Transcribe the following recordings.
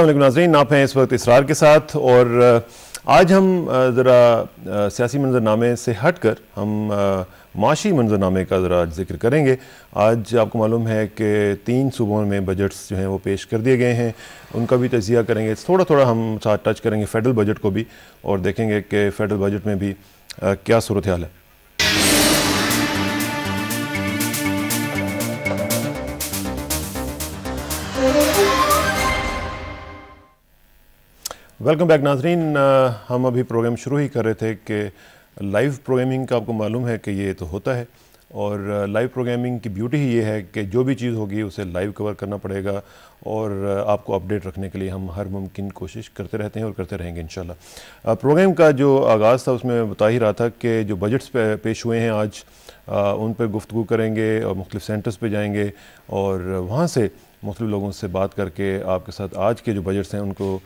अल्लाम नाजरीन आप हैं इस वक्त इसरार के साथ और आज हम ज़रा सियासी मंजरनामे से हट कर हम माशी मंजरनामे का ज़रा जिक्र करेंगे आज आपको मालूम है कि तीन सूबों में बजट्स जो हैं वो पेश कर दिए गए हैं उनका भी तजिया करेंगे थोड़ा थोड़ा हम साथ टच करेंगे फेडरल बजट को भी और देखेंगे कि फेडरल बजट में भी क्या सूरत हाल है वेलकम बैक नाजरीन हम अभी प्रोग्राम शुरू ही कर रहे थे कि लाइव प्रोग्रामिंग का आपको मालूम है कि ये तो होता है और लाइव प्रोग्रामिंग की ब्यूटी ही ये है कि जो भी चीज़ होगी उसे लाइव कवर करना पड़ेगा और आपको अपडेट रखने के लिए हम हर मुमकिन कोशिश करते रहते हैं और करते रहेंगे इन प्रोग्राम का जो आगाज़ था उसमें बता ही रहा था कि जो बजट्स पे पेश हुए हैं आज उन पर गुफ्तु करेंगे और मुख्तु सेंटर्स पर जाएंगे और वहाँ से मुख्तु लोगों से बात करके आपके साथ आज के जो बजट्स हैं उनको आ,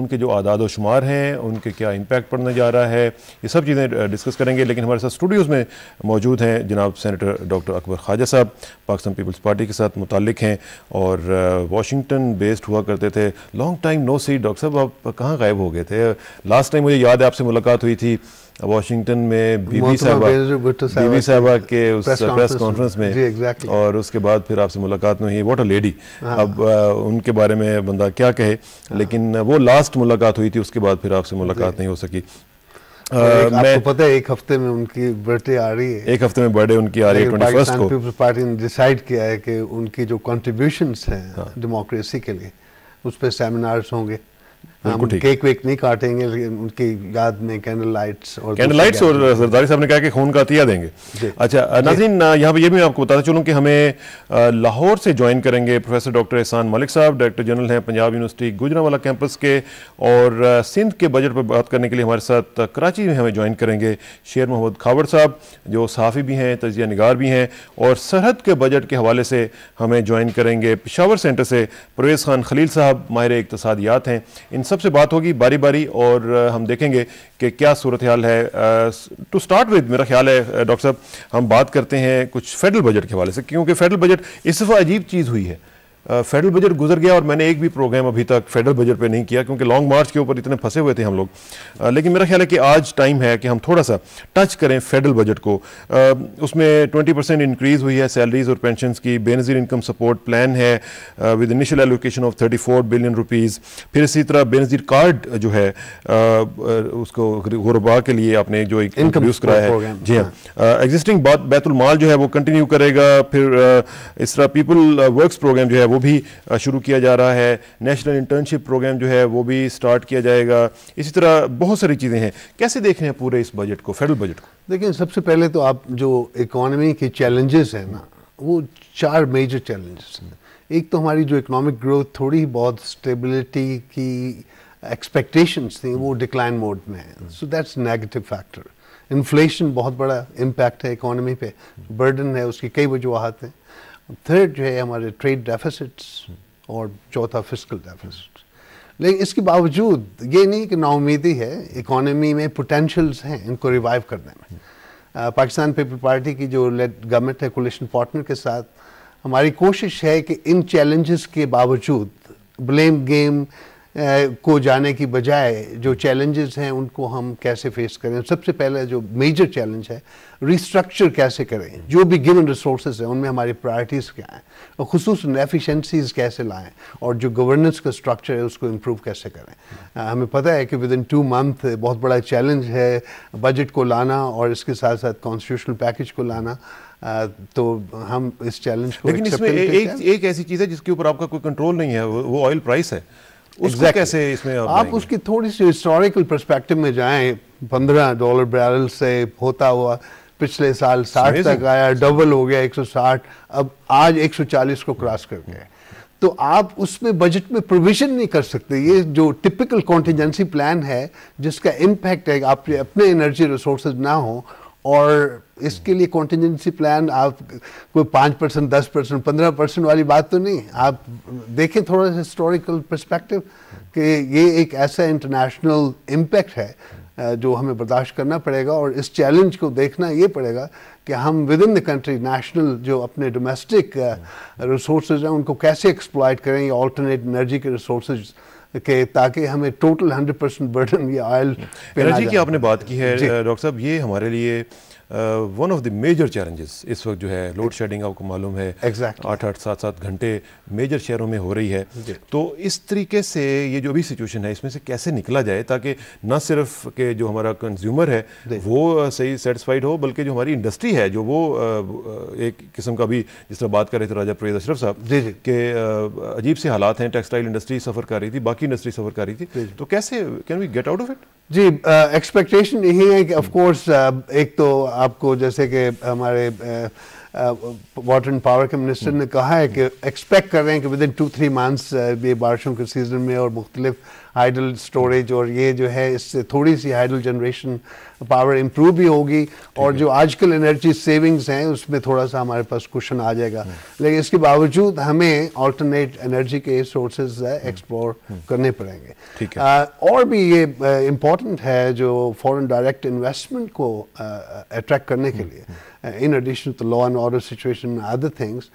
उनके जो आदाद व शुमार हैं उनके क्या इम्पैक्ट पड़ने जा रहा है ये सब चीज़ें डिस्कस करेंगे लेकिन हमारे साथ स्टूडियोज़ में मौजूद हैं जनाब सेनेटर डॉक्टर अकबर ख्वाजा साहब पाकिस्तान पीपल्स पार्टी के साथ मुतल हैं और वाशिंगटन बेस्ड हुआ करते थे long time no see doctor साहब आप कहाँ गायब हो गए थे लास्ट टाइम मुझे याद है आपसे मुलाकात हुई थी वाशिंगटन में बीबी साहबा बीबी साहबा के उस प्रेस कॉन्फ्रेंस में exactly. और उसके बाद फिर आपसे मुलाकात में हुई वॉट हाँ। अ लेडी अब आ, उनके बारे में बंदा क्या कहे हाँ। लेकिन वो लास्ट मुलाकात हुई थी उसके बाद फिर आपसे मुलाकात नहीं हो सकी तो एक हफ्ते में उनकी बर्थडे आ रही है एक हफ्ते में बर्थडे उनकी आ रही है उनकी जो कॉन्ट्रीब्यूशंस हैं डेमोक्रेसी हाँ। के लिए उस पर सेमिनार्स होंगे हम केक वेक नहीं काटेंगे उनकी याद में कैंडल लाइट्स और कैंडल लाइट्स और सरदारी साहब ने कहा कि खून का अतिया देंगे अच्छा नाजरीन यहाँ पर यह भी मैं आपको बताना चलूँ कि हमें लाहौर से ज्वाइन करेंगे प्रोफेसर डॉक्टर एहसान मलिक साहब डायरेक्टर जनरल हैं पंजाब यूनिवर्सिटी गुजरावाला कैंपस के और सिंध के बजट पर बात करने के लिए हमारे साथ कराची में हमें ज्वाइन करेंगे शेर मोहम्मद खावर साहब जो सहाफ़ी भी हैं तजिया नगार भी हैं और सरहद के बजट के हवाले से हमें ज्वाइन करेंगे पिशावर सेंटर से परवेज़ खान खलील साहब माहिर इकतसादियात हैं इन सबसे बात होगी बारी बारी और हम देखेंगे कि क्या सूरत हाल है टू स्टार्ट विद मेरा ख्याल है डॉक्टर साहब हम बात करते हैं कुछ फेडरल बजट के हवाले से क्योंकि फेडरल बजट इस दफ़ा अजीब चीज़ हुई है फेडरल बजट गुजर गया और मैंने एक भी प्रोग्राम अभी तक फेडरल बजट पे नहीं किया क्योंकि लॉन्ग मार्च के ऊपर इतने फंसे हुए थे हम लोग लेकिन मेरा ख्याल है कि आज टाइम है कि हम थोड़ा सा टच करें फेडरल बजट को उसमें 20 परसेंट इंक्रीज़ हुई है सैलरीज और पेंशन की बेनज़ीर इनकम सपोर्ट प्लान है with initial allocation of thirty billion rupees फिर इसी तरह बेनज़ीर कार्ड जो है उसको गुरबा के लिए आपने जो एक इंट्रोड्यूस कराया है जी हाँ एग्जिस्टिंग हाँ। बैतुलमाल जो है वो कंटिन्यू करेगा फिर इस तरह पीपल वर्कस प्रोग्राम जो है वो भी शुरू किया जा रहा है नेशनल इंटर्नशिप प्रोग्राम जो है वो भी स्टार्ट किया जाएगा इसी तरह बहुत सारी चीज़ें हैं कैसे देख रहे हैं पूरे इस बजट को फेडरल बजट को देखिए सबसे पहले तो आप जो इकोनॉमी के चैलेंजेस हैं ना वो चार मेजर चैलेंजेस हैं एक तो हमारी जो इकोनॉमिक ग्रोथ थोड़ी बहुत स्टेबिलिटी की एक्सपेक्टेशंस थी वो डिक्लाइन मोड में है so that's negative factor inflation बहुत बड़ा इम्पैक्ट है इकोनॉमी पे बर्डन है उसकी कई वजूहत हैं थर्ड जो है हमारे ट्रेड डेफिसिट्स hmm. और चौथा फिजिकल डेफिसिट लेकिन इसके बावजूद ये नहीं कि नाउमीदी है इकोनॉमी में पोटेंशल्स हैं इनको रिवाइव करने में hmm. पाकिस्तान पीपल पार्टी की जो गवर्नमेंट है कोलिशन पार्टनर के साथ हमारी कोशिश है कि इन चैलेंजेस के बावजूद ब्लेम गेम को जाने की बजाय जो चैलेंजेस हैं उनको हम कैसे फेस करें सबसे पहले जो मेजर चैलेंज है रिस्ट्रक्चर कैसे करें जो भी गिवन रिसोर्स हैं उनमें हमारी प्रायरिटीज़ क्या हैं और खसूस एफिशेंसीज़ कैसे लाएं और जो गवर्नेंस का स्ट्रक्चर है उसको इम्प्रूव कैसे करें आ, हमें पता है कि विद इन टू मंथ बहुत बड़ा चैलेंज है बजट को लाना और इसके साथ साथ कॉन्स्टिट्यूशनल पैकेज को लाना आ, तो हम इस चैलेंज को लेकिन इसमें एक एक ऐसी चीज़ है जिसके ऊपर आपका कोई कंट्रोल नहीं है वो ऑयल प्राइस है उसको exactly. कैसे इसमें आप, आप उसकी थोड़ी सी हिस्टोरिकल परस्पेक्टिव में जाएं पंद्रह डॉलर बैरल से होता हुआ पिछले साल 60 तक आया डबल हो गया 160 अब आज 140 को क्रॉस कर गया तो आप उसमें बजट में प्रोविजन नहीं कर सकते ये जो टिपिकल कॉन्टीजेंसी प्लान है जिसका इम्पैक्ट है आप अपने एनर्जी रिसोर्सेज ना हो और इसके लिए कॉन्टीजेंसी प्लान आप कोई पाँच परसेंट दस परसेंट पंद्रह परसेंट वाली बात तो नहीं आप देखें थोड़ा सा हिस्टोरिकल परस्पेक्टिव कि ये एक ऐसा इंटरनेशनल इम्पैक्ट है जो हमें बर्दाश्त करना पड़ेगा और इस चैलेंज को देखना ये पड़ेगा कि हम within the country national जो अपने डोमेस्टिक रिसोर्स हैं उनको कैसे एक्सप्लाइट करें या ऑल्टरनेट एनर्जी के रिसोर्स के ताकि हमें टोटल हंड्रेड परसेंट बर्डन या ऑयल एनर्जी की आपने बात की है डॉक्टर साहब ये हमारे लिए one of the major challenges इस वक्त जो है लोड शेडिंग आपको मालूम है exactly. आठ आठ सात सात घंटे मेजर शहरों में हो रही है तो इस तरीके से ये जो भी सिचुएशन है इसमें से कैसे निकला जाए ताकि न सिर्फ के जो हमारा कंज्यूमर है वो uh, सही सेटिस्फाइड हो बल्कि जो हमारी इंडस्ट्री है जो वो uh, uh, एक किस्म का भी जिस तरह बात कर रहे थे राजा प्रवेज अशरफ साहब के अजीब से हालात हैं टेक्सटाइल इंडस्ट्री सफ़र कर रही थी बाकी इंडस्ट्री सफ़र कर रही थी तो कैसे can we get out of it जी एक्सपेक्टेशन यही है कि ऑफ कोर्स एक तो आपको जैसे कि हमारे वाटर एंड पावर के मिनिस्टर ने कहा है कि एक्सपेक्ट कर रहे हैं कि within two three months ये बारिशों के सीज़न में और मुख्तलिफ़ हाइडल स्टोरेज और ये जो है इससे थोड़ी सी हाइडल जनरेशन पावर इम्प्रूव भी होगी और जो आजकल एनर्जी सेविंग्स हैं उसमें थोड़ा सा हमारे पास क्वेश्चन आ जाएगा हम्म। लेकिन इसके बावजूद हमें ऑल्टरनेट एनर्जी के sources uh, hmm. Explore hmm. करने पड़ेंगे आ, uh, और भी ये इम्पोर्टेंट uh, है जो फॉरेन डायरेक्ट इन्वेस्टमेंट को अट्रैक्ट करने के लिए in addition to law and order situation other things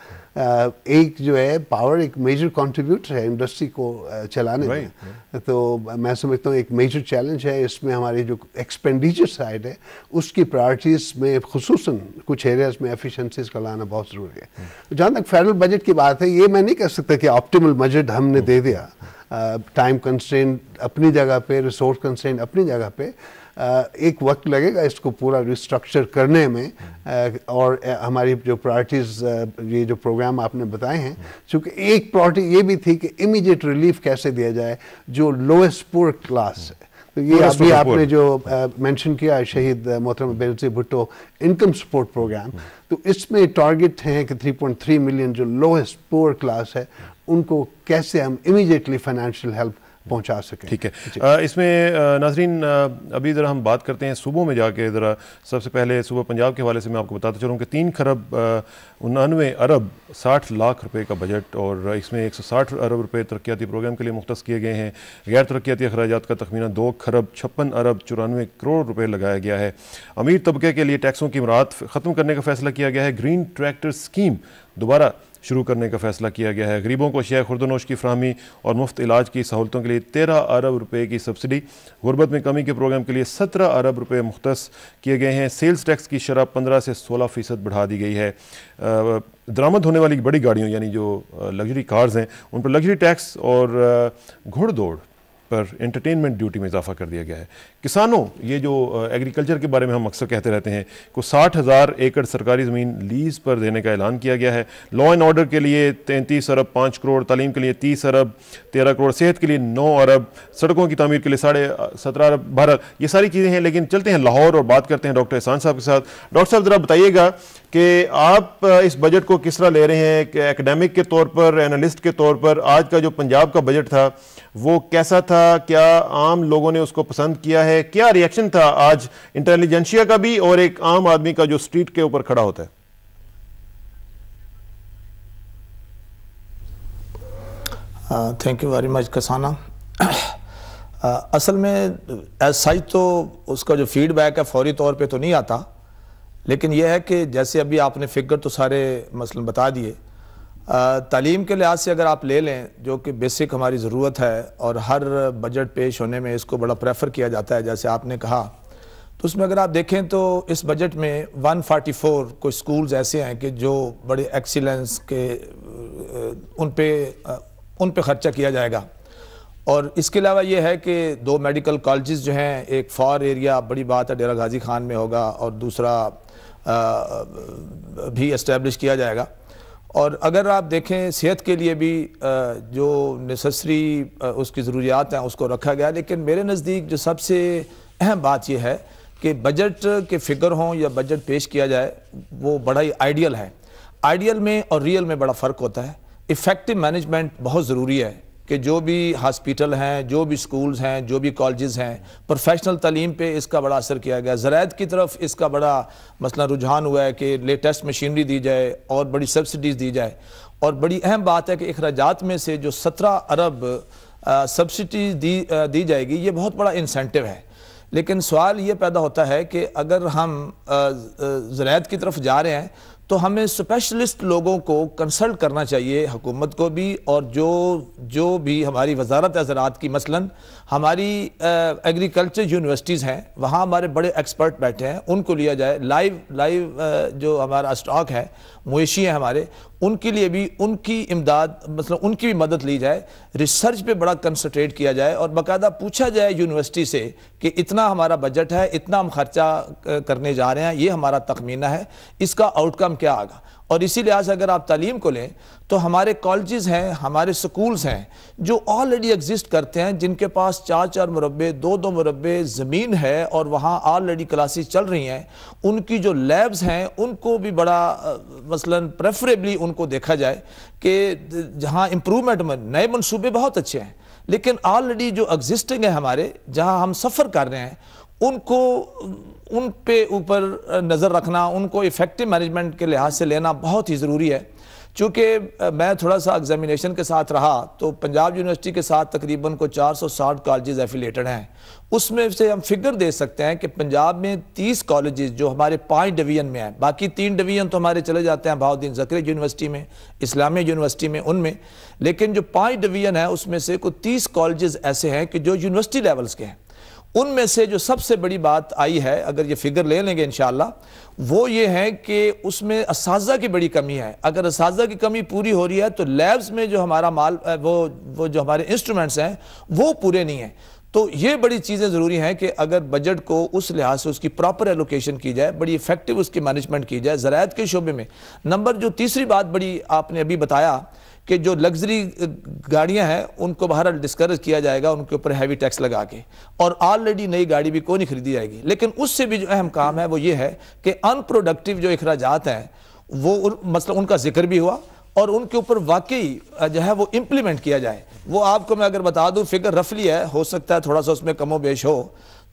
एक जो है पावर एक मेजर कंट्रीब्यूटर है इंडस्ट्री को चलाने में तो मैं समझता हूँ एक मेजर चैलेंज है इसमें हमारी जो एक्सपेंडिचर साइड है उसकी प्रायोरिटीज़ में खसूस कुछ एरियाज़ में एफिशिएंसीज़ का लाना बहुत ज़रूरी है जहाँ तक फेडरल बजट की बात है ये मैं नहीं कह सकता कि ऑप्टिमल बजट हमने दे दिया टाइम कंस्टेंट अपनी जगह पे रिसोर्स कंस्टेंट अपनी जगह पर एक वक्त लगेगा इसको पूरा रिस्ट्रक्चर करने में और हमारी जो प्रायोरिटीज़ ये जो प्रोग्राम आपने बताए हैं क्योंकि एक प्रायोरिटी ये भी थी कि इमीडिएट रिलीफ कैसे दिया जाए जो लोएस्ट पुअर क्लास है तो ये अभी आपने जो मेंशन किया शहीद मोहतरम Benazir Bhutto income support programme तो इसमें टारगेट हैं कि 3.3 मिलियन जो लोएस्ट पुअर क्लास है उनको कैसे हम इमीडिएटली फाइनेंशियल हेल्प पहुंचा सके ठीक है आ, इसमें नाजरीन अभी ज़रा हम बात करते हैं सुबह में जाके ज़रा सबसे पहले सुबह पंजाब के हवाले से मैं आपको बताता चलूँ कि तीन खरब उनानवे अरब साठ लाख रुपये का बजट और इसमें एक सौ साठ अरब रुपये तरक्याती प्रोग्राम के लिए मुख्त किए गए हैं गैर तरक्याती अखराज का तखमीना दो खरब छप्पन अरब चौरानवे करोड़ रुपये लगाया गया है अमीर तबके के लिए टैक्सों की इमरात ख़त्म करने का फैसला किया गया है ग्रीन ट्रैक्टर स्कीम दोबारा शुरू करने का फैसला किया गया है गरीबों को शेयर खुरदनोश की फ्राहमी और मुफ्त इलाज की सहूलतों के लिए तेरह अरब रुपये की सब्सिडी गुर्बत में कमी के प्रोग्राम के लिए सत्रह अरब रुपये मुख्त किए गए हैं सेल्स टैक्स की शराब पंद्रह से सोलह फ़ीसद बढ़ा दी गई है दरामद होने वाली बड़ी गाड़ियों यानी जो लग्जरी कार्स हैं उन पर लग्जरी टैक्स और घुड़दौड़ पर एंटरटेनमेंट ड्यूटी में इजाफा कर दिया गया है किसानों ये जो एग्रीकल्चर के बारे में हम अक्सर कहते रहते हैं को साठ हज़ार एकड़ सरकारी ज़मीन लीज़ पर देने का ऐलान किया गया है लॉ एंड ऑर्डर के लिए तैंतीस अरब पाँच करोड़ तालीम के लिए तीस अरब तेरह करोड़ सेहत के लिए नौ अरब सड़कों की तमीर के लिए साढ़े सत्रह अरब भारत ये सारी चीज़ें हैं लेकिन चलते हैं लाहौर और बात करते हैं डॉक्टर एहसान साहब के साथ डॉक्टर साहब ज़रा बताइएगा कि आप इस बजट को किस तरह ले रहे हैं एकेडमिक के तौर पर एनालिस्ट के तौर पर आज का जो पंजाब का बजट था वो कैसा था क्या आम लोगों ने उसको पसंद किया है है क्या रिएक्शन था आज इंटेलिजेंसिया का भी और एक आम आदमी का जो स्ट्रीट के ऊपर खड़ा होता है thank you very much Kasana असल में एज तो उसका जो फीडबैक है फौरी तौर पे तो नहीं आता लेकिन यह है कि जैसे अभी आपने फिगर तो सारे मसलन बता दिए तालीम के लिहाज से अगर आप ले लें जो कि बेसिक हमारी ज़रूरत है और हर बजट पेश होने में इसको बड़ा प्रेफर किया जाता है जैसे आपने कहा तो उसमें अगर आप देखें तो इस बजट में 144 कुछ स्कूल्स ऐसे हैं कि जो बड़े एक्सीलेंस के उन पे उन पे ख़र्चा किया जाएगा और इसके अलावा ये है कि दो मेडिकल कॉलेज जो हैं एक फॉर एरिया बड़ी बात है डेरा गाजी खान में होगा और दूसरा भी इस्टेब्लिश किया जाएगा और अगर आप देखें सेहत के लिए भी जो नेसेसरी उसकी ज़रूरियात हैं उसको रखा गया लेकिन मेरे नज़दीक जो सबसे अहम बात यह है कि बजट के फिगर हों या बजट पेश किया जाए वो बड़ा ही आइडियल है आइडियल में और रियल में बड़ा फ़र्क होता है इफ़ेक्टिव मैनेजमेंट बहुत ज़रूरी है कि जो भी हॉस्पिटल हैं जो भी स्कूल्स हैं जो भी कॉलेजेस हैं प्रोफेशनल तलीम पे इसका बड़ा असर किया गया ज़रात की तरफ इसका बड़ा मसला रुझान हुआ है कि लेटेस्ट मशीनरी दी जाए और बड़ी सब्सिडीज़ दी जाए और बड़ी अहम बात है कि अखराज में से जो सत्रह अरब सब्सिडी दी आ, दी जाएगी ये बहुत बड़ा इंसेंटिव है लेकिन सवाल ये पैदा होता है कि अगर हम ज़रात की तरफ जा रहे हैं तो हमें स्पेशलिस्ट लोगों को कंसल्ट करना चाहिए हुकूमत को भी और जो जो भी हमारी वजारत ज़रात की मसलन हमारी एग्रीकल्चर यूनिवर्सिटीज़ हैं वहाँ हमारे बड़े एक्सपर्ट बैठे हैं उनको लिया जाए लाइव लाइव जो हमारा स्टॉक है मवेशी हैं हमारे उनके लिए भी उनकी इमदाद मतलब उनकी भी मदद ली जाए रिसर्च पे बड़ा कंसनट्रेट किया जाए और बाकायदा पूछा जाए यूनिवर्सिटी से कि इतना हमारा बजट है इतना हम खर्चा करने जा रहे हैं ये हमारा तखमीना है इसका आउटकम क्या आगा और इसी लिहाज अगर आप तालीम को लें तो हमारे कॉलेजेस हैं हमारे स्कूल्स हैं जो ऑलरेडी एग्जिस्ट करते हैं जिनके पास चार चार मुरबे दो दो मुरबे ज़मीन है और वहाँ ऑलरेडी क्लासेस चल रही हैं उनकी जो लैब्स हैं उनको भी बड़ा मसलन प्रेफरेबली उनको देखा जाए कि जहाँ इम्प्रूवमेंट में नए मनसूबे बहुत अच्छे हैं लेकिन ऑलरेडी जो एग्जिस्टिंग है हमारे जहाँ हम सफ़र कर रहे हैं उनको उन पे ऊपर नज़र रखना उनको इफ़ेक्टिव मैनेजमेंट के लिहाज से लेना बहुत ही ज़रूरी है चूँकि मैं थोड़ा सा एग्जामिनेशन के साथ रहा तो पंजाब यूनिवर्सिटी के साथ तकरीबन को 460 कॉलेजेस एफिलेटेड हैं उसमें से हम फिगर दे सकते हैं कि पंजाब में 30 कॉलेजेस जो हमारे पांच डिवीज़न में हैं बाकी तीन डिवीज़न तो हमारे चले जाते हैं भाउद्दीन जक्रे यूनिवर्सिटी में इस्लामिया यूनिवर्सिटी में उनमें लेकिन जो पाँच डिवीज़न है उसमें से कोई तीस कॉलेज ऐसे हैं कि जो यूनिवर्सिटी लेवल्स के हैं उनमें से जो सबसे बड़ी बात आई है अगर ये फिगर ले लेंगे इन वो ये है कि उसमें इस की बड़ी कमी है अगर इस की कमी पूरी हो रही है तो लैब्स में जो हमारा माल वो वो जो हमारे इंस्ट्रूमेंट्स हैं वो पूरे नहीं हैं तो ये बड़ी चीज़ें ज़रूरी हैं कि अगर बजट को उस लिहाज से उसकी प्रॉपर एलोकेशन की जाए बड़ी इफेक्टिव उसकी मैनेजमेंट की जाए ज़रात के शोबे में नंबर जो तीसरी बात बड़ी आपने अभी बताया कि जो लग्जरी गाड़ियां हैं उनको बाहर डिस्करेज किया जाएगा उनके ऊपर हैवी टैक्स लगा के और ऑलरेडी नई गाड़ी भी कोई नहीं खरीदी जाएगी लेकिन उससे भी जो अहम काम है वो ये है कि अनप्रोडक्टिव जो अखराज हैं वो उन, मतलब उनका जिक्र भी हुआ और उनके ऊपर वाकई जो है वो इम्प्लीमेंट किया जाए वो आपको मैं अगर बता दूँ फिगर रफली है हो सकता है थोड़ा सा उसमें कमो बेश हो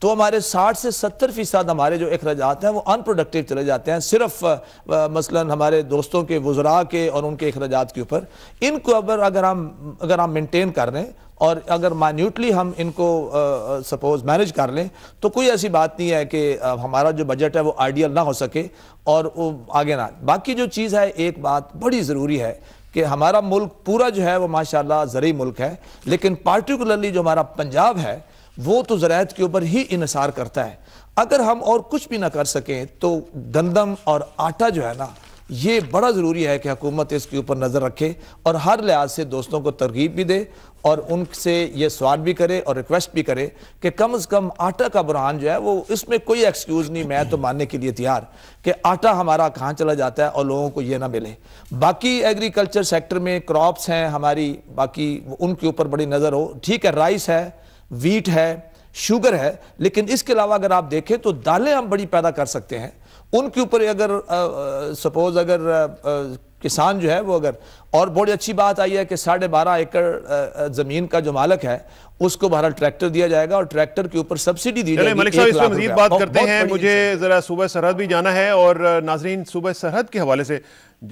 तो हमारे 60 से 70 फ़ीसद हमारे जो अखराज हैं वो अनप्रोडक्टिव चले जाते हैं सिर्फ मसला मसलन हमारे दोस्तों के वज़रा के और उनके अखराज के ऊपर इनको अगर अगर हम अगर हम मेनटेन कर लें और अगर मान्यूटली हम इनको सपोज मैनेज कर लें तो कोई ऐसी बात नहीं है कि आ, हमारा जो बजट है वो आइडियल ना हो सके और वो आगे ना बाकी जो चीज़ है एक बात बड़ी ज़रूरी है कि हमारा मुल्क पूरा जो है वो माशाल्लाह ज़रूरी मुल्क है लेकिन पार्टिकुलरली जो हमारा पंजाब है वो तो ज़रात के ऊपर ही इसार करता है अगर हम और कुछ भी ना कर सकें तो गंदम और आटा जो है ना ये बड़ा ज़रूरी है कि हुकूमत इसके ऊपर नज़र रखे और हर लिहाज से दोस्तों को तरगीब भी दे और उनसे ये सवाल भी करे और रिक्वेस्ट भी करे कि कम अज़ कम आटा का बुरहान जो है वो इसमें कोई एक्सक्यूज़ नहीं मैं तो मानने के लिए तैयार कि आटा हमारा कहाँ चला जाता है और लोगों को ये ना मिले बाकी एग्रीकल्चर सेक्टर में क्रॉप्स हैं हमारी बाकी उनके ऊपर बड़ी नज़र हो ठीक है राइस है वीट है शुगर है लेकिन इसके अलावा अगर आप देखें तो दालें हम बड़ी पैदा कर सकते हैं उनके ऊपर अगर सपोज अगर आ, किसान जो है वो अगर और बड़ी अच्छी बात आई है कि साढ़े बारह एकड़ ज़मीन का जो मालक है उसको बहरहाल ट्रैक्टर दिया जाएगा और ट्रैक्टर के ऊपर सब्सिडी दी जाएगी मलिक साहब मजीद बात करते हैं मुझे ज़रा सुबह सरहद भी जाना है और नाजरीन सुबह सरहद के हवाले से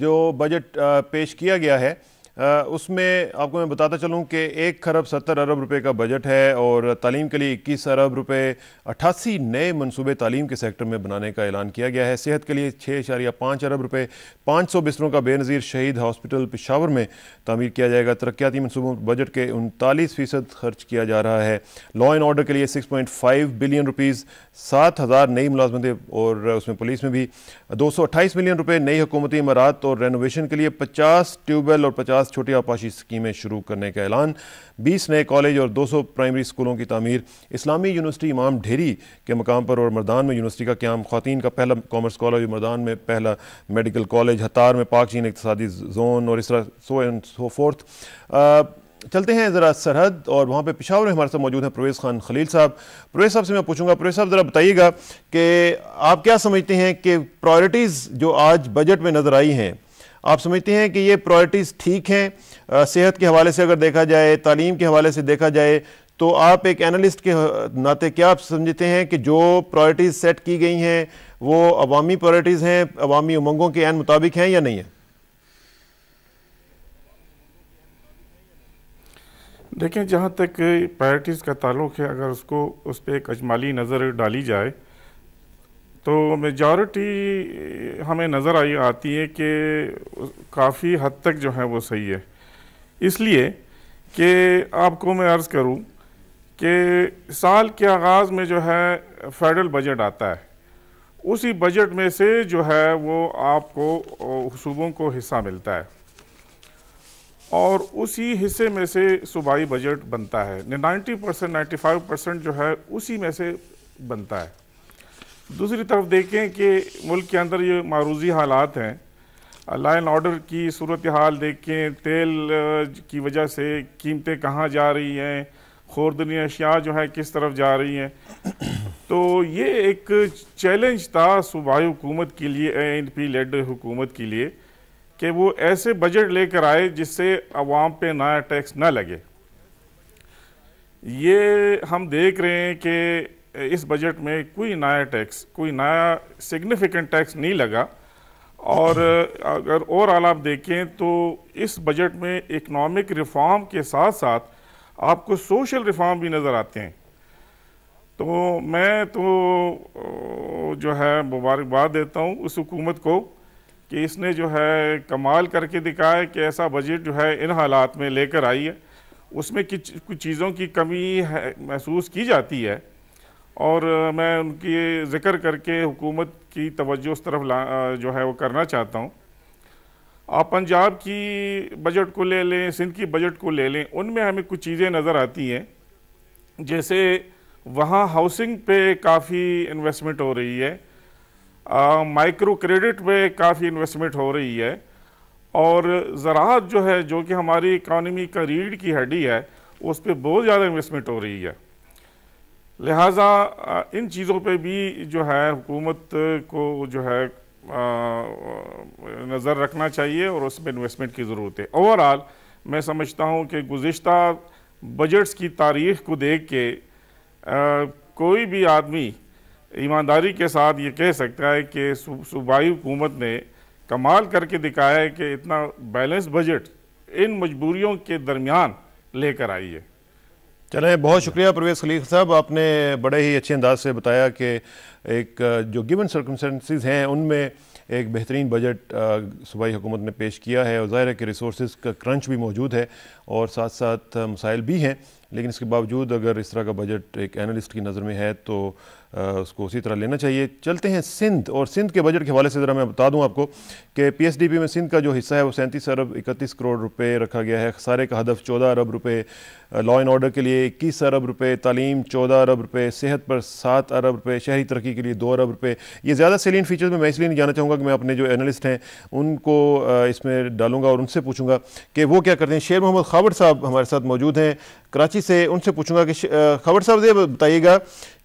जो बजट पेश किया गया है उसमें आपको मैं बताता चलूँ कि एक खरब सत्तर अरब रुपए का बजट है और तालीम के लिए इक्कीस अरब रुपए अट्ठासी नए मनसूबे तालीम के सेक्टर में बनाने का ऐलान किया गया है सेहत के लिए छः इशारिया पाँच अरब रुपये पाँच सौ बिस्तरों का बेनज़ीर शहीद हॉस्पिटल पिशावर में तमीर किया जाएगा तरक्याती मनसूबों बजट के उनतालीस फ़ीसद खर्च किया जा रहा है लॉ एंड ऑर्डर के लिए six point five billion rupees सात हज़ार नई मुलाजमतें और उसमें पुलिस में भी दो सौ अट्ठाईस मिलियन रुपये नई हुकूमती इमारत और रेनोवेशन के लिए पचास ट्यूबवेल और पचास पचास छोटी आपाशी स्कीमें शुरू करने का ऐलान बीस नए कॉलेज और दो सौ प्राइमरी स्कूलों की तमीर इस्लामी यूनिवर्सिटी इमाम ढेरी के मकाम पर और मरदान में यूनिवर्सिटी का क्याम खातन का पहला कॉमर्स कॉलेज मरदान में पहला मेडिकल कॉलेज हतार में पाक चीन इकतदी जोन और इस तरह सो एंड सो फोर्थ चलते हैं ज़रा सरहद और वहाँ पे पिशावर में हमारे साथ मौजूद हैं परवेज़ खान खलील साहब परवेज़ साहब से मैं पूछूंगा परवेज़ साहब ज़रा बताइएगा कि आप क्या समझते हैं कि प्रायोरिटीज़ जो आज बजट में नज़र आई हैं आप समझते हैं कि ये प्रायोरिटीज़ ठीक हैं सेहत के हवाले से अगर देखा जाए तालीम के हवाले से देखा जाए तो आप एक एनालिस्ट के नाते क्या आप समझते हैं कि जो प्रायोरिटीज़ सेट की गई हैं वो अवामी प्रायोरिटीज़ हैं अवामी उमंगों के एन मुताबिक हैं या नहीं है देखें जहाँ तक प्रायोरिटीज़ का ताल्लुक है अगर उसको उस पर एक अजमाली नज़र डाली जाए तो मेजॉरिटी हमें नज़र आई आती है कि काफ़ी हद तक जो है वो सही है इसलिए कि आपको मैं अर्ज़ करूं कि साल के आगाज़ में जो है फेडरल बजट आता है उसी बजट में से जो है वो आपको सूबों को हिस्सा मिलता है और उसी हिस्से में से सूबाई बजट बनता है 90 परसेंट नाइन्टी फाइव परसेंट जो है उसी में से बनता है दूसरी तरफ देखें कि मुल्क के अंदर ये मारूजी हालात हैं लाइन एंड ऑर्डर की सूरत हाल देखें तेल की वजह से कीमतें कहाँ जा रही हैं खोरदनी अशिया जो है किस तरफ जा रही हैं तो ये एक चैलेंज था सूबाई हुकूमत के लिए एन पी लेड हुकूमत के लिए कि वो ऐसे बजट लेकर आए जिससे अवाम पे नया टैक्स ना लगे ये हम देख रहे हैं कि इस बजट में कोई नया टैक्स कोई नया सिग्निफिकेंट टैक्स नहीं लगा और अगर ओवरऑल आप देखें तो इस बजट में इकनॉमिक रिफॉर्म के साथ साथ आपको सोशल रिफॉर्म भी नज़र आते हैं तो मैं तो जो है मुबारकबाद देता हूँ उस हुकूमत को कि इसने जो है कमाल करके दिखाया कि ऐसा बजट जो है इन हालात में लेकर आई है उसमें कुछ चीज़ों की कमी है महसूस की जाती है और मैं उनकी ज़िक्र करके हुकूमत की तवज्जो उस तरफ जो है वो करना चाहता हूँ आप पंजाब की बजट को ले लें सिंध की बजट को ले लें उनमें हमें कुछ चीज़ें नज़र आती हैं जैसे वहाँ हाउसिंग पे काफ़ी इन्वेस्टमेंट हो रही है माइक्रो क्रेडिट पे काफ़ी इन्वेस्टमेंट हो रही है और ज़रात जो है जो कि हमारी इकानमी का रीढ़ की हड्डी है उस पर बहुत ज़्यादा इन्वेस्टमेंट हो रही है लिहाजा इन चीज़ों पे भी जो है हुकूमत को जो है नज़र रखना चाहिए और उसमें इन्वेस्टमेंट की ज़रूरत है ओवरऑल मैं समझता हूँ कि गुज्त बजट्स की तारीख को देख के आ, कोई भी आदमी ईमानदारी के साथ ये कह सकता है कि सूबाई हुकूमत ने कमाल करके दिखाया है कि इतना बैलेंस बजट इन मजबूरियों के दरमियान लेकर आई है चलें बहुत शुक्रिया परवेज़ खलीक साहब आपने बड़े ही अच्छे अंदाज से बताया कि एक जो गिवन सर्कमस्टेंसेज हैं उनमें एक बेहतरीन बजट सूबाई हुकूमत ने पेश किया है और ज़ाहिर है कि रिसोर्स का क्रंच भी मौजूद है और साथ साथ मसाइल भी हैं लेकिन इसके बावजूद अगर इस तरह का बजट एक एनालिस्ट की नज़र में है तो आ, उसको उसी तरह लेना चाहिए चलते हैं सिंध और सिंध के बजट के हवाले से ज़रा मैं बता दूं आपको कि पीएसडीपी में सिंध का जो हिस्सा है वो सैंतीस अरब इकतीस करोड़ रुपए रखा गया है सारे का हदफ चौदह अरब रुपए लॉ एंड ऑर्डर के लिए इक्कीस अरब रुपये तालीम चौदह अरब रुपये सेहत पर सात अरब रुपये शहरी तरक्की के लिए दो अरब रुपये ये ज़्यादा सेलिन फीचर्स में मैं इसलिए नहीं जाना चाहूँगा कि मैं अपने जो एनालिस्ट हैं उनको इसमें डालूंगा और उनसे पूछूंगा कि वो क्या करते हैं शेर मोहम्मद खाबड़ साहब हमारे साथ मौजूद हैं कराची से उनसे पूछूंगा कि खबर साहब ये बताइएगा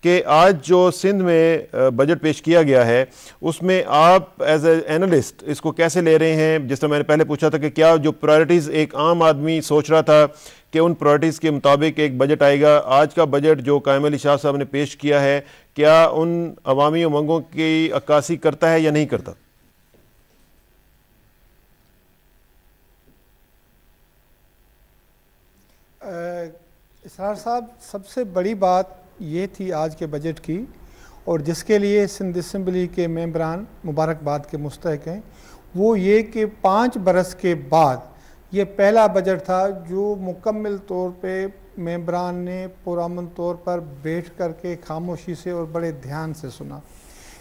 कि आज जो सिंध में बजट पेश किया गया है उसमें आप एज ए एनालिस्ट इसको कैसे ले रहे हैं जिस तरह मैंने पहले पूछा था कि क्या जो प्रायोरिटीज़ एक आम आदमी सोच रहा था कि उन प्रायोरिटीज़ के मुताबिक एक बजट आएगा आज का बजट जो कायम अली शाह साहब ने पेश किया है क्या उन अवामी उमंगों की अक्कासी करता है या नहीं करता इसरार साहब सबसे बड़ी बात ये थी आज के बजट की और जिसके लिए सिंध असम्बली के मेम्बरान मुबारकबाद के मुस्तक हैं वो ये कि पाँच बरस के बाद ये पहला बजट था जो मुकम्मल तौर पे मेम्बरान ने पुरान तौर पर बैठ करके खामोशी से और बड़े ध्यान से सुना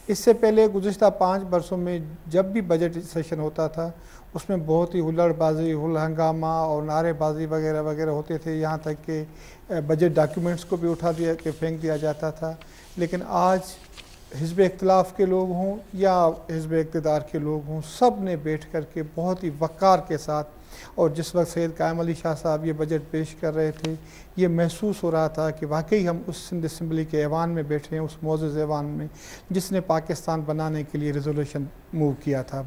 इससे पहले गुजशत पाँच बरसों में जब भी बजट सेशन होता था उसमें बहुत ही हुल्लड़बाजी हुल हंगामा और नारेबाजी वगैरह वगैरह होते थे यहाँ तक कि बजट डॉक्यूमेंट्स को भी उठा दिया के फेंक दिया जाता था लेकिन आज हिजब इख्तलाफ के लोग हों या हिजब इकतदार के लोग हों सब ने बैठ कर के बहुत ही वक़ार के साथ और जिस वक्त सैद कायम अली शाह साहब ये बजट पेश कर रहे थे ये महसूस हो रहा था कि वाकई हम उस सिंध इसम्बली के ऐवान में बैठे हैं उस मोज़ ऐवान में जिसने पाकिस्तान बनाने के लिए रेजोल्यूशन मूव किया था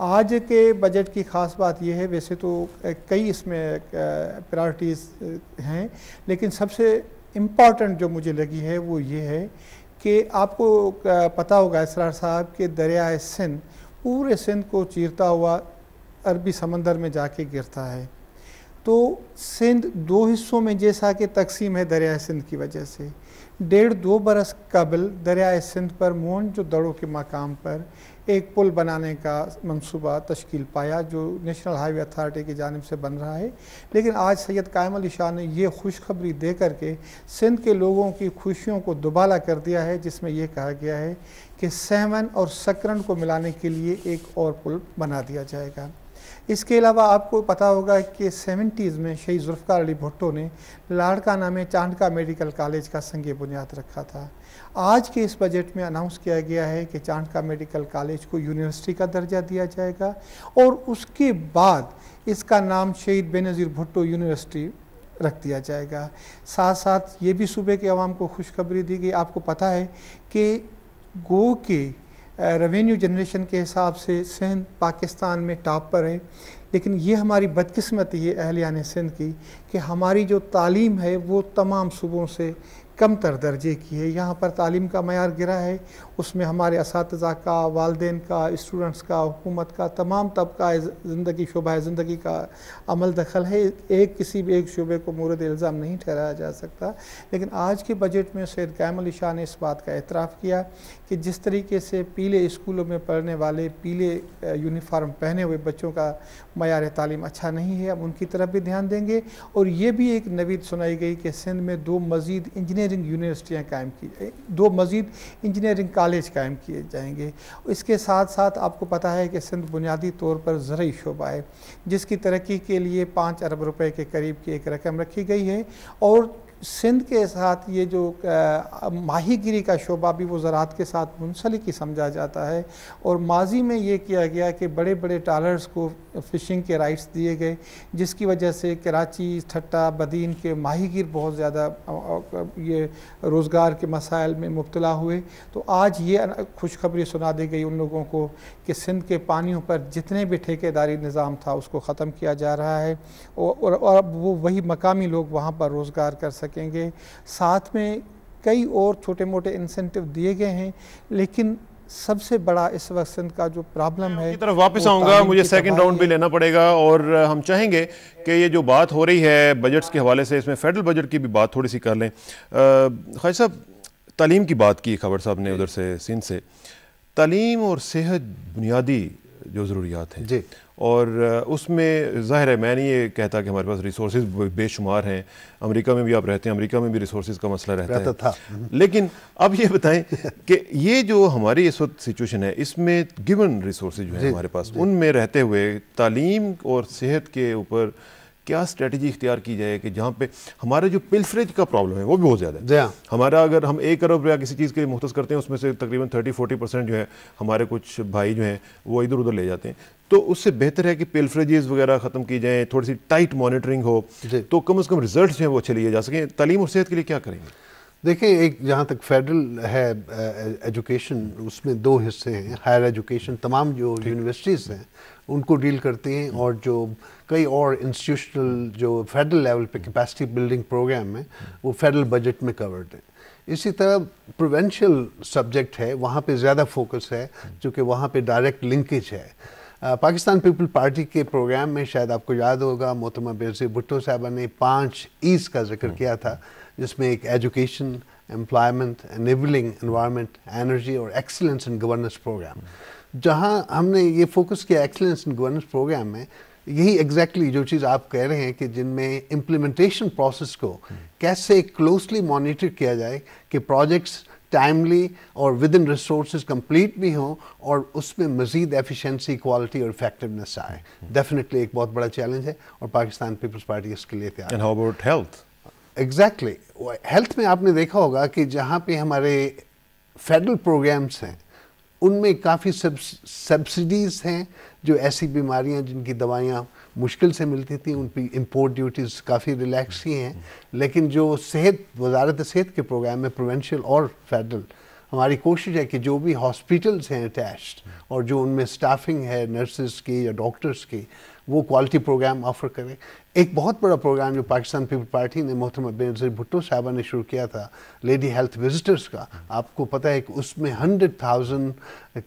आज के बजट की ख़ास बात यह है वैसे तो कई इसमें प्रायर्टीज़ हैं लेकिन सबसे इम्पॉर्टेंट जो मुझे लगी है वो ये है कि आपको पता होगा इसरार साहब के दरियाए सिंध पूरे सिंध को चीरता हुआ अरबी समंदर में जाके गिरता है तो सिंध दो हिस्सों में जैसा कि तकसीम है दरिया सिंध की वजह से डेढ़ दो बरस कबल दरिया सिंध पर मोहन जो दड़ों के मकाम पर एक पुल बनाने का मनसूबा तश्कील पाया जो नेशनल हाईवे अथॉरिटी की जानब से बन रहा है लेकिन आज सैयद कायम अली शाह ने यह खुशखबरी दे करके सिंध के लोगों की खुशियों को दुबाला कर दिया है जिसमें यह कहा गया है कि सहमन और सकरन को मिलाने के लिए एक और पुल बना दिया जाएगा इसके अलावा आपको पता होगा कि सेवेंटीज़ में शहीद जुल्फ़ार अली भुट्टो ने लाड़काना में चांडका मेडिकल कॉलेज का संग बुनियाद रखा था आज के इस बजट में अनाउंस किया गया है कि चांडका मेडिकल कॉलेज को यूनिवर्सिटी का दर्जा दिया जाएगा और उसके बाद इसका नाम शहीद बेनज़ीर भुट्टो यूनिवर्सिटी रख दिया जाएगा साथ साथ ये भी सूबे के आवाम को खुशखबरी दी गई आपको पता है कि गो के रेवेन्यू जनरेशन के हिसाब से सिंध पाकिस्तान में टॉप पर है लेकिन ये हमारी बदकस्मती है अहलियान सिंध की कि हमारी जो तालीम है वो तमाम सूबों से कम तर दर्जे की है यहाँ पर तालीम का मैार गिरा है उसमें हमारे इस का वालदेन का स्टूडेंट्स का हुकूमत का तमाम तबका ज़िंदगी शुबा ज़िंदगी का अमल दखल है एक किसी भी एक शुबे को मूरद इल्ज़ाम नहीं ठहराया जा सकता लेकिन आज के बजट में सैद अली शाह ने इस बात का एतराफ़ किया कि जिस तरीके से पीले स्कूलों में पढ़ने वाले पीले यूनिफार्म पहने हुए बच्चों का मैार तालीम अच्छा नहीं है हम उनकी तरफ भी ध्यान देंगे और ये भी एक नवीद सुनाई गई कि सिंध में दो मज़ीद इंजीनियर इंजीनियरिंग यूनिवर्सिटियाँ कायम की दो मज़ीद इंजीनियरिंग कॉलेज कायम किए जाएंगे इसके साथ साथ आपको पता है कि सिंध बुनियादी तौर पर ज़रूरी शोबा है जिसकी तरक्की के लिए पाँच अरब रुपये के करीब की एक रकम रखी गई है और सिंध के साथ ये जो माहीगिरी का शोबा भी वो ज़रात के साथ मुंसलिक ही समझा जाता है और माजी में ये किया गया कि बड़े बड़े टालर्स को फ़िशिंग के राइट्स दिए गए जिसकी वजह से कराची ठट्टा बदीन के माहीगिर बहुत ज़्यादा ये रोज़गार के मसाइल में मुबतला हुए तो आज ये खुशखबरी सुना दी गई उन लोगों को कि सिंध के पानियों पर जितने भी ठेकेदारी निज़ाम था उसको ख़त्म किया जा रहा है और, और, और वो वही मकामी लोग वहाँ पर रोज़गार कर सकें सकेंगे साथ में कई और छोटे मोटे इंसेंटिव दिए गए हैं लेकिन सबसे बड़ा इस वक्त सिंध का जो प्रॉब्लम है तरफ वापस आऊँगा मुझे सेकंड राउंड भी लेना पड़ेगा और हम चाहेंगे कि ये जो बात हो रही है बजट्स के हवाले से इसमें फेडरल बजट की भी बात थोड़ी सी कर लें खाज साहब तलीम की बात की खबर साहब ने उधर से सिंध से तलीम और सेहत बुनियादी जो ज़रूरियात हैं जी और उसमें ज़ाहिर है मैं नहीं ये कहता कि हमारे पास रिसोर्स बेशुमार हैं अमेरिका में भी आप रहते हैं अमेरिका में भी रिसोर्स का मसला रहता, रहता है था हम्म। लेकिन अब ये बताएं कि ये जो हमारी इस वक्त सिचुएशन है इसमें गिवन रिसोर्स जो है हमारे पास उनमें रहते हुए तालीम और सेहत के ऊपर क्या स्ट्रेटजी इख्तियार की जाए कि जहाँ पे हमारे जो पिल्फरेज का प्रॉब्लम है वो भी बहुत ज़्यादा है हाँ। हमारा अगर हम एक अरब रुपया किसी चीज़ के लिए मुख्त करते हैं उसमें से तकरीबन थर्टी फोर्टी परसेंट जो है हमारे कुछ भाई जो हैं वो इधर उधर ले जाते हैं तो उससे बेहतर है कि पेलफ्रेजेज वगैरह ख़त्म की जाएँ थोड़ी सी टाइट मॉनिटरिंग हो तो कम अज़ कम रिजल्ट जो हैं वो अच्छे लिए जा सकें तलीम और सेहत के लिए क्या करेंगे देखिए एक जहाँ तक फेडरल है एजुकेशन उसमें दो हिस्से हैं हायर एजुकेशन तमाम जो यूनिवर्सिटीज़ हैं उनको डील करते हैं हम्म। और जो कई और इंस्टीट्यूशनल जो फेडरल लेवल पे कैपेसिटी बिल्डिंग प्रोग्राम है वो फेडरल बजट में कवर्ड है इसी तरह प्रोवेंशल सब्जेक्ट है वहाँ पे ज़्यादा फोकस है क्योंकि वहाँ पे डायरेक्ट लिंकेज है पाकिस्तान पीपल पार्टी के प्रोग्राम में शायद आपको याद होगा मोहतमा बेजी भुट्टो साहबा ने पाँच ईज का जिक्र हम्म। किया था जिसमें एक education employment enabling environment energy और एक्सीलेंस इन गवर्नेंस प्रोग्राम जहाँ हमने ये फोकस किया एक्सलेंस इन गवर्नेंस प्रोग्राम में यही एग्जैक्टली exactly जो चीज़ आप कह रहे हैं कि जिनमें इम्प्लीमेंटेशन प्रोसेस को कैसे क्लोजली मॉनिटर किया जाए कि प्रोजेक्ट्स टाइमली और विद इन रिसोर्स कम्प्लीट भी हों और उसमें मजीद एफिशेंसी क्वालिटी और इफेक्टिवनेस आए डेफिनेटली एक बहुत बड़ा चैलेंज है और पाकिस्तान पीपल्स पार्टी इसके लिए तैयार हेल्थ एग्जैक्टली हेल्थ में आपने देखा होगा कि जहाँ पे हमारे फेडरल प्रोग्राम्स हैं उनमें काफ़ी सब्सिडीज़ हैं जो ऐसी बीमारियां जिनकी दवाइयां मुश्किल से मिलती थी उन पर इम्पोर्ट ड्यूटीज़ काफ़ी रिलैक्स ही हैं लेकिन जो सेहत वजारत सेहत के प्रोग्राम में प्रोवेंशल और फेडरल हमारी कोशिश है कि जो भी हॉस्पिटल्स हैं अटैच्ड और जो उनमें स्टाफिंग है नर्सिस की या डॉक्टर्स की वो क्वालिटी प्रोग्राम ऑफर करें एक बहुत बड़ा प्रोग्राम जो पाकिस्तान पीपल पार्टी ने मोहतरमा बेनजीर भुट्टो साहबा ने शुरू किया था लेडी हेल्थ विजिटर्स का आपको पता है कि उसमें हंड्रेड थाउजेंड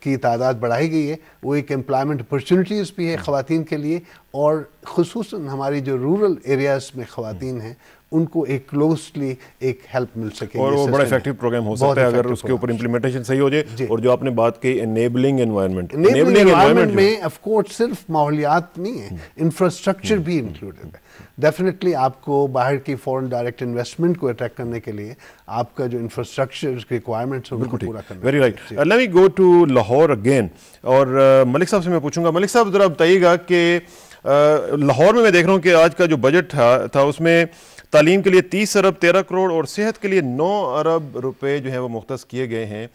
की तादाद बढ़ाई गई है वो एक एम्प्लॉयमेंट अपॉर्चुनिटीज़ भी है हम्म। ख़वान के लिए और खसूस हमारी जो रूरल एरियाज़ में ख़वान हम्म। हैं उनको एक क्लोजली एक हेल्प मिल सके और वो बड़ा इफेक्टिव प्रोग्राम हो सकता है अगर उसके ऊपर इंप्लीमेंटेशन सही हो जाए और जो आपने बात की एनेबलिंग एनवायरनमेंट एनेबलिंग एनवायरनमेंट में ऑफ कोर्स सिर्फ माहौलियात नहीं है इंफ्रास्ट्रक्चर भी इंक्लूडेड है डेफिनेटली आपको बाहर की फॉरेन डायरेक्ट इन्वेस्टमेंट को अट्रैक्ट करने के लिए आपका जो इंफ्रास्ट्रक्चर रिक्वायरमेंट्स है उनको पूरा करना very right let me go to Lahore again और uh, मलिक साहब से मैं पूछूंगा मलिक साहब ज़रा बताइएगा कि uh, लाहौर में मैं देख रहा हूँ कि आज का जो बजट था, था उसमें तालीम के लिए तीस अरब तेरह करोड़ और सेहत के लिए नौ अरब रुपये जो है वो मुख्त किए गए हैं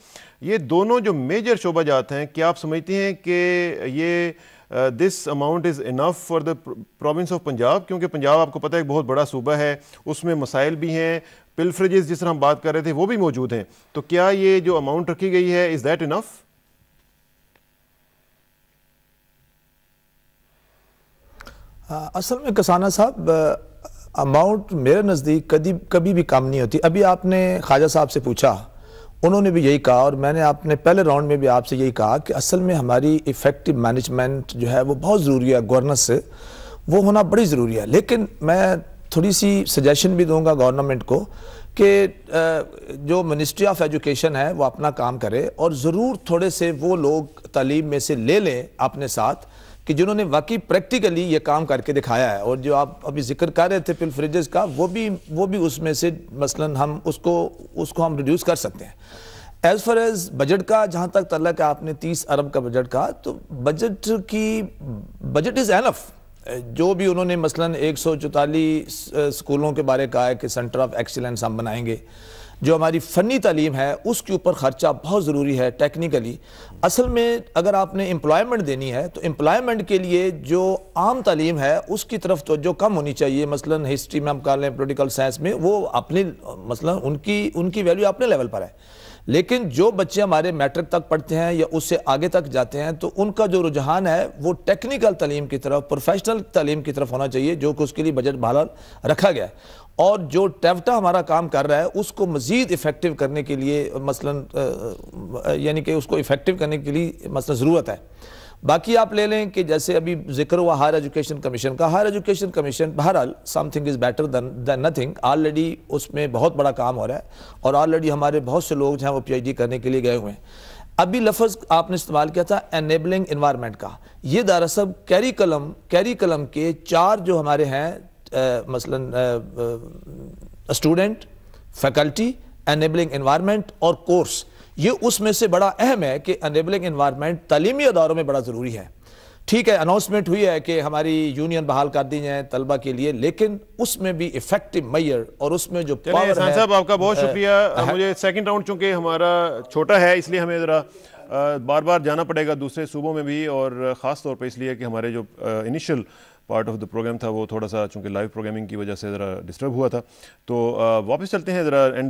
ये दोनों जो मेजर शोबा जात हैं क्या आप समझती हैं कि ये this amount is enough for the province of Punjab क्योंकि पंजाब आपको पता है एक बहुत बड़ा सूबा है उसमें मसाइल भी हैं पिलफ्रिजेस जिस तरह हम बात कर रहे थे वो भी मौजूद हैं तो क्या ये जो अमाउंट रखी गई है इज़ दैट इनफ़ असल में कसाना साहब अमाउंट मेरे नज़दीक कभी कभी भी कम नहीं होती अभी आपने ख्वाजा साहब से पूछा उन्होंने भी यही कहा और मैंने आपने पहले राउंड में भी आपसे यही कहा कि असल में हमारी इफ़ेक्टिव मैनेजमेंट जो है वो बहुत ज़रूरी है गवर्नेंस से वो होना बड़ी ज़रूरी है लेकिन मैं थोड़ी सी सजेशन भी दूंगा गवर्नमेंट को कि जो मिनिस्ट्री ऑफ एजुकेशन है वो अपना काम करे और ज़रूर थोड़े से वो लोग तालीम में से ले लें अपने साथ कि जिन्होंने वाकई प्रैक्टिकली ये काम करके दिखाया है और जो आप अभी जिक्र कर रहे थे पिल फ्रिजेस का वो भी वो भी उसमें से मसलन हम उसको उसको हम रिड्यूस कर सकते हैं एज़ फार एज़ बजट का जहाँ तक तल्ला का आपने तीस अरब का बजट कहा तो बजट की बजट इज़ एनफ जो भी उन्होंने मसलन एक सौ चौतालीस स्कूलों के बारे कहा है कि सेंटर ऑफ एक्सीलेंस हम बनाएंगे जो हमारी फ़नी तलीम है उसके ऊपर ख़र्चा बहुत ज़रूरी है टेक्निकली असल में अगर आपने एम्प्लॉयमेंट देनी है तो एम्प्लॉयमेंट के लिए जो आम तालीम है उसकी तरफ तो कम होनी चाहिए मसलन हिस्ट्री में हम कर लें पोलिटिकल साइंस में वो अपनी मसलन उनकी उनकी वैल्यू अपने लेवल पर है लेकिन जो बच्चे हमारे मैट्रिक तक पढ़ते हैं या उससे आगे तक जाते हैं तो उनका जो रुझान है वो टेक्निकल तलीम की तरफ प्रोफेशनल तलीम की तरफ होना चाहिए जो कि उसके लिए बजट बहाल रखा गया है और जो टेवटा हमारा काम कर रहा है उसको मज़ीद इफ़ेक्टिव करने के लिए मसलन यानी कि उसको इफ़ेक्टिव करने के लिए मसलन ज़रूरत है बाकी आप ले लें कि जैसे अभी जिक्र हुआ हायर एजुकेशन कमीशन का हायर एजुकेशन कमीशन बहरहाल something is better than nothing already उसमें बहुत बड़ा काम हो रहा है और ऑलरेडी हमारे बहुत से लोग वो हैं वो डी करने के लिए गए हुए हैं अभी लफज आपने इस्तेमाल किया था एनेबलिंग इन्वायरमेंट का ये दरअसल कैरिकलम कैरिकलम के चार जो हमारे हैं मसलन स्टूडेंट फैकल्टी एनेबलिंग इन्वायरमेंट और कोर्स ये उसमें से बड़ा अहम है कि अनेबलिंग इन्वायरमेंट तलीमी अदारों में बड़ा ज़रूरी है ठीक है अनाउंसमेंट हुई है कि हमारी यूनियन बहाल कर दी जाए तलबा के लिए लेकिन उसमें भी इफेक्टिव मैयर और उसमें जो पावर साहब आपका बहुत शुक्रिया मुझे सेकंड राउंड चूंकि हमारा छोटा है इसलिए हमें ज़रा बार बार जाना पड़ेगा दूसरे सूबों में भी और ख़ास तौर पर इसलिए कि हमारे जो initial part of the programme था वो थोड़ा सा चूँकि लाइव प्रोग्रामिंग की वजह से ज़रा डिस्टर्ब हुआ था तो वापस चलते हैं ज़रा एन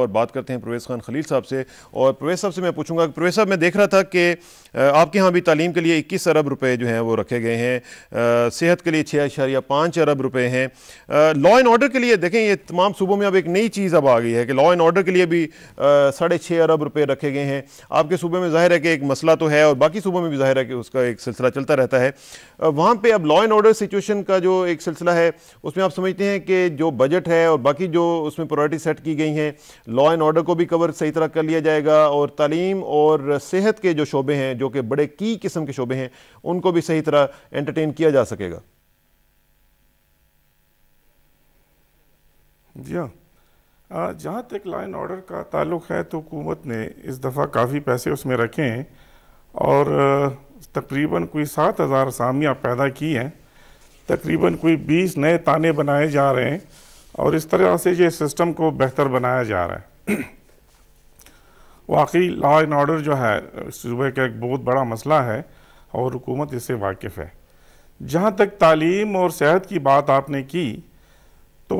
और बात करते हैं प्रवेश खान खलील साहब से और प्रवेश साहब से मैं पूछूंगा प्रवेश साहब मैं देख रहा था कि आपके यहाँ भी तालीम के लिए इक्कीस अरब रुपये जो हैं वो रखे गए हैं सेहत के लिए छः अशारिया पाँच अरब रुपये हैं लॉ एंड ऑर्डर के लिए देखें ये तमाम सूबों में अब एक नई चीज़ अब आ गई है कि लॉ एंड ऑर्डर के लिए भी साढ़े छः अरब रुपये रखे गए हैं आपके सूबे में ज़ाहिर है कि एक मसला तो है और बाकी सूबों में भी ज़ाहिर है कि उसका एक सिलसिला चलता रहता है वहाँ पर अब लॉ एंड ऑर्डर सिचुएशन का जो एक सिलसिला है उसमें आप समझते हैं कि जो बजट है और बाकी जो उसमें प्रायोरिटी सेट की गई हैं लॉ एंड ऑर्डर को भी कवर सही तरह कर लिया जाएगा और तालीम और सेहत के जो शोबे हैं जो कि बड़े की किस्म के शोबे हैं उनको भी सही तरह एंटरटेन किया जा सकेगा जी हाँ जहाँ तक लॉ एंड ऑर्डर का ताल्लुक है तो हुकूमत ने इस दफ़ा काफ़ी पैसे उसमें रखे हैं और तकरीबन कोई सात हज़ार असामियाँ पैदा की हैं तकरीबन कोई 20 नए ताने बनाए जा रहे हैं और इस तरह से ये सिस्टम को बेहतर बनाया जा रहा है वाकई लॉ एंड ऑर्डर जो है सूबे का एक बहुत बड़ा मसला है और हुकूमत इससे वाकिफ़ है जहाँ तक तालीम और सेहत की बात आपने की तो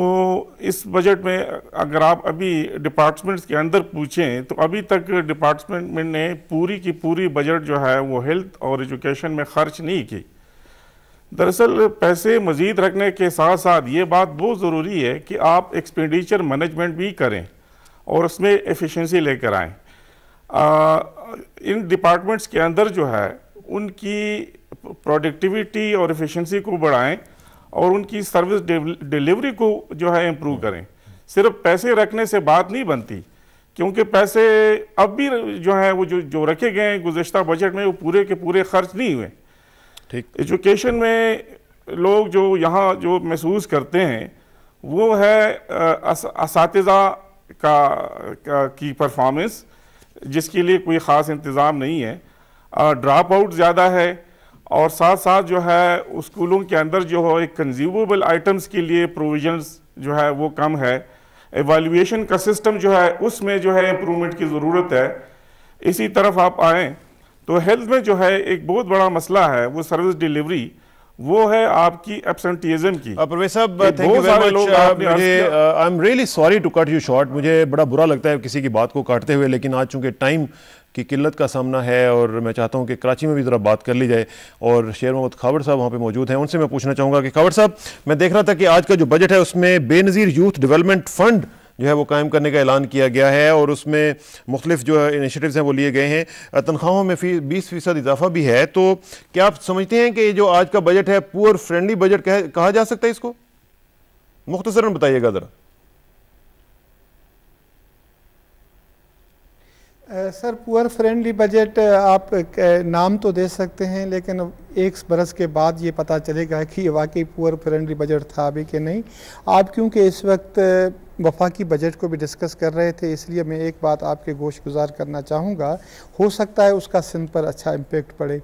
इस बजट में अगर आप अभी डिपार्टमेंट्स के अंदर पूछें तो अभी तक डिपार्टमेंट ने पूरी की पूरी बजट जो है वो हेल्थ और एजुकेशन में ख़र्च नहीं की दरअसल पैसे मजीद रखने के साथ साथ ये बात बहुत ज़रूरी है कि आप एक्सपेंडिचर मैनेजमेंट भी करें और उसमें एफिशिएंसी लेकर आएँ इन डिपार्टमेंट्स के अंदर जो है उनकी प्रोडक्टिविटी और एफिशिएंसी को बढ़ाएं और उनकी सर्विस डिलीवरी को जो है इम्प्रूव करें सिर्फ पैसे रखने से बात नहीं बनती क्योंकि पैसे अब भी जो है वो जो जो रखे गए हैं गुजशत बजट में वो पूरे के पूरे खर्च नहीं हुए ठीक एजुकेशन में लोग जो यहाँ जो महसूस करते हैं वो है इस आस, का, का की परफॉर्मेंस जिसके लिए कोई ख़ास इंतज़ाम नहीं है ड्राप आउट ज़्यादा है और साथ साथ जो है स्कूलों के अंदर जो है कंज्यूमेबल आइटम्स के लिए प्रोविजंस जो है वो कम है एवेल्यूएशन का सिस्टम जो है उसमें जो है इम्प्रूवमेंट की ज़रूरत है इसी तरफ आप आएँ तो हेल्थ में जो है एक बहुत बड़ा मसला है वो सर्विस डिलीवरी वो है आपकी एब्सेंटिज्म की I am really sorry to cut you short मुझे बड़ा बुरा लगता है किसी की बात को काटते हुए लेकिन आज चूंकि टाइम की किल्लत का सामना है और मैं चाहता हूं कि कराची में भी ज़रा बात कर ली जाए और शेर मोहम्मद खावर साहब वहां पे मौजूद हैं उनसे मैं पूछना चाहूंगा कि खावर साहब मैं देख रहा था कि आज का जो बजट है उसमें बेनज़ीर यूथ डेवलपमेंट फंड जो है वो कायम करने का ऐलान किया गया है और उसमें मुख्तफ जो है इनिशटिव्स हैं वो लिए गए हैं तनख्वाहों में फी बीस फ़ीसद इजाफा भी है तो क्या आप समझते हैं कि जो आज का बजट है पुअर फ्रेंडली बजट कहा जा सकता है इसको मुख्तसरा बताइएगा ज़रा सर पुअर फ्रेंडली बजट आप नाम तो दे सकते हैं लेकिन एक बरस के बाद ये पता चलेगा कि ये वाकई पुअर फ्रेंडली बजट था अभी कि नहीं आप क्योंकि इस वक्त वफाकी बजट को भी डिस्कस कर रहे थे इसलिए मैं एक बात आपके गोश गुजार करना चाहूँगा हो सकता है उसका सिंध पर अच्छा इम्पेक्ट पड़े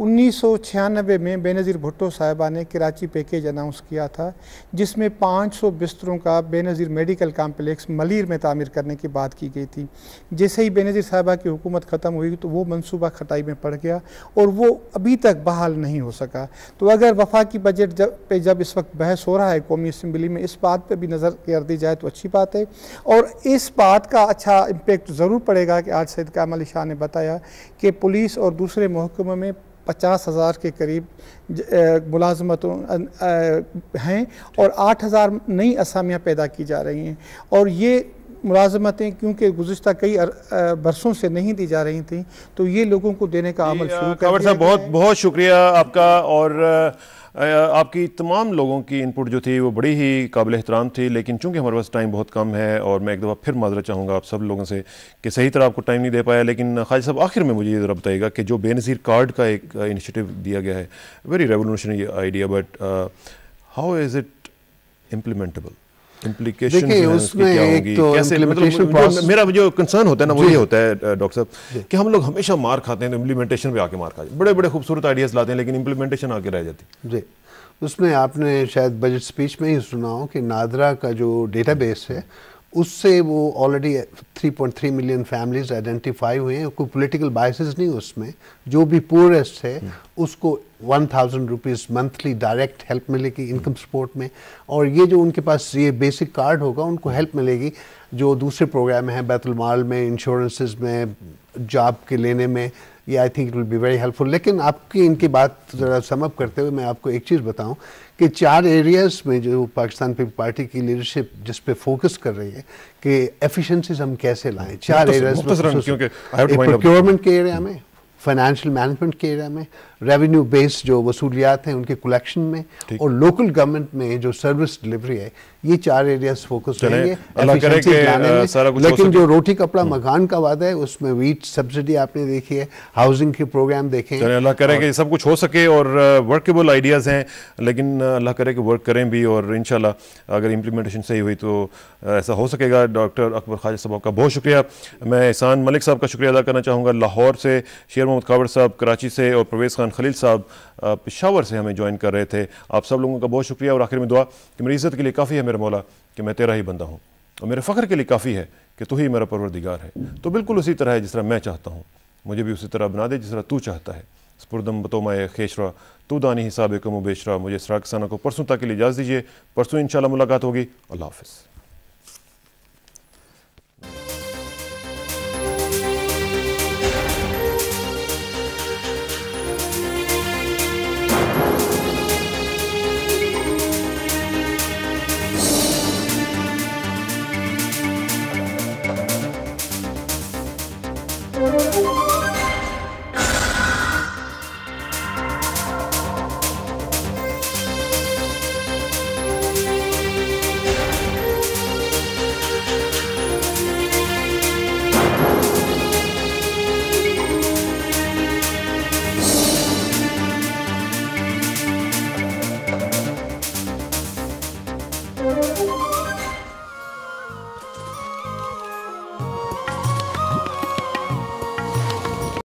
उन्नीस में बेनज़ीर भुट्टो साहिबा ने कराची पैकेज अनाउंस किया था जिसमें 500 बिस्तरों का बेनज़ीर मेडिकल कॉम्प्लेक्स मलिर में तामीर करने की बात की गई थी जैसे ही बेनज़ीर साहिबा की हुकूमत ख़त्म हुई तो वो मनसूबा खटाई में पड़ गया और वो अभी तक बहाल नहीं हो सका तो अगर वफा की बजट जब पे जब इस वक्त बहस हो रहा है कौमी असम्बली में इस बात पर भी नज़र कर दी जाए तो अच्छी बात है और इस बात का अच्छा इम्पेक्ट ज़रूर पड़ेगा कि आज सैद कामल शाह ने बताया कि पुलिस और दूसरे महकमे में पचास हज़ार के करीब मुलाजमतों हैं और आठ हज़ार नई असामियाँ पैदा की जा रही हैं और ये मुलाजमतें क्योंकि गुजशत कई बरसों से नहीं दी जा रही थी तो ये लोगों को देने का अमल शुरू कर बहुत बहुत शुक्रिया आपका और आपकी तमाम लोगों की इनपुट जो थी वो बड़ी ही काबिल एहतराम थी लेकिन चूँकि हमारे पास टाइम बहुत कम है और मैं एक दफ़ा फिर माजरा चाहूँगा आप सब लोगों से कि सही तरह आपको टाइम नहीं दे पाया लेकिन खाज साहब आखिर में मुझे ये ज़रा बताइएगा कि जो बेनज़ीर कार्ड का एक इनिशिएटिव दिया गया है very revolutionary idea but how is it implementable implementation तो मतलब पे आके मार खाते बड़े बड़े खूबसूरत आइडियाज़ लाते हैं लेकिन इम्प्लीमेंटेशन आके रह जाती जी उसमें आपने शायद बजट स्पीच में ही सुना हो कि नादरा का जो बेस है उससे वो ऑलरेडी 3.3 मिलियन फैमिलीज आइडेंटिफाई हुए हैं कोई पॉलिटिकल बाइसेस नहीं उसमें जो भी पोरेस्ट है हम्म। उसको one thousand rupees monthly direct help मिलेगी इनकम सपोर्ट में और ये जो उनके पास ये बेसिक कार्ड होगा उनको हेल्प मिलेगी जो दूसरे प्रोग्राम हैं बैतुलमाल में इंश्योरेंसेज में जॉब के लेने में ये I think it will be very helpful लेकिन आपकी इनकी बात ज़रा समअप करते हुए मैं आपको एक चीज़ बताऊं कि चार एरियाज़ में जो पाकिस्तान पीपल पार्टी की लीडरशिप जिस पे फोकस कर रही है कि एफिशिएंसीज हम कैसे लाएं चार एरियाज प्रोक्योरमेंट के एरिया में फाइनेंशियल मैनेजमेंट के एरिया में रेवेन्यू बेस्ड जो वसूलियात हैं उनके कलेक्शन में और लोकल गवर्नमेंट में जो सर्विस डिलीवरी है ये चार एरियाज फोकस रहेंगे लेकिन जो रोटी कपड़ा हम्म। मकान का वादा है उसमें वीट सब्सिडी आपने देखी है हाउसिंग के प्रोग्राम देखे अल्लाह करे कि सब कुछ हो सके और वर्केबल आइडियाज़ हैं लेकिन अल्लाह करे कि वर्क करें भी और इन अगर इम्प्लीमेंटेशन सही हुई तो ऐसा हो सकेगा डॉक्टर अकबर खाजा साहब का बहुत शुक्रिया मैं एहसान मलिक साहब का शुक्रिया अदा करना चाहूँगा लाहौर से शेर मोहम्मद कावड़ साहब कराची से और प्रवेश खान खान खलील साहब पिशावर से हमें ज्वाइन कर रहे थे आप सब लोगों का बहुत शुक्रिया और आखिर में दुआ कि मेरी इज़्ज़त के लिए काफ़ी है मेरा मौला कि मैं तेरा ही बंदा हूँ और मेरे फ़ख्र के लिए काफ़ी है कि तू ही मेरा परवरदिगार है तो बिल्कुल उसी तरह है जिस तरह मैं चाहता हूँ मुझे भी उसी तरह बना दे जिस तरह तू चाहता है स्पुरदम बतोमाए खेशरा तू दानी हिसाब कमो बेशरा मुझे सराकसाना को परसों तक के लिए इजाज़ दीजिए परसों इन मुलाकात होगी अल्लाह हाफ़